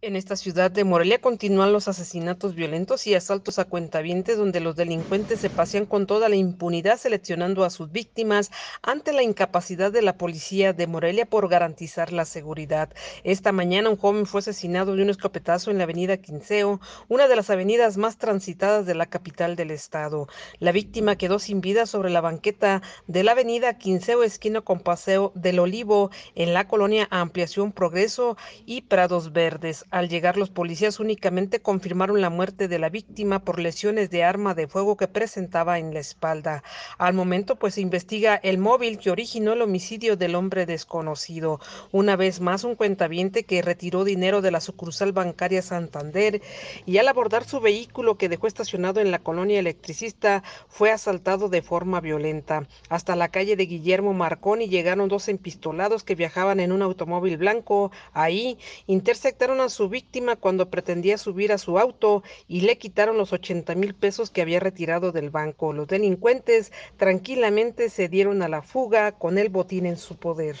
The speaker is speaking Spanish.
En esta ciudad de Morelia continúan los asesinatos violentos y asaltos a cuentavientes donde los delincuentes se pasean con toda la impunidad seleccionando a sus víctimas ante la incapacidad de la policía de Morelia por garantizar la seguridad. Esta mañana un joven fue asesinado de un escopetazo en la avenida Quinceo, una de las avenidas más transitadas de la capital del estado. La víctima quedó sin vida sobre la banqueta de la avenida Quinceo esquina con Paseo del Olivo en la colonia Ampliación Progreso y Prados Verdes. Al llegar los policías únicamente confirmaron la muerte de la víctima por lesiones de arma de fuego que presentaba en la espalda. Al momento pues se investiga el móvil que originó el homicidio del hombre desconocido. Una vez más un cuentaviente que retiró dinero de la sucursal bancaria Santander y al abordar su vehículo que dejó estacionado en la colonia electricista fue asaltado de forma violenta. Hasta la calle de Guillermo Marconi llegaron dos empistolados que viajaban en un automóvil blanco. Ahí interceptaron a su víctima cuando pretendía subir a su auto y le quitaron los 80 mil pesos que había retirado del banco. Los delincuentes tranquilamente se dieron a la fuga con el botín en su poder.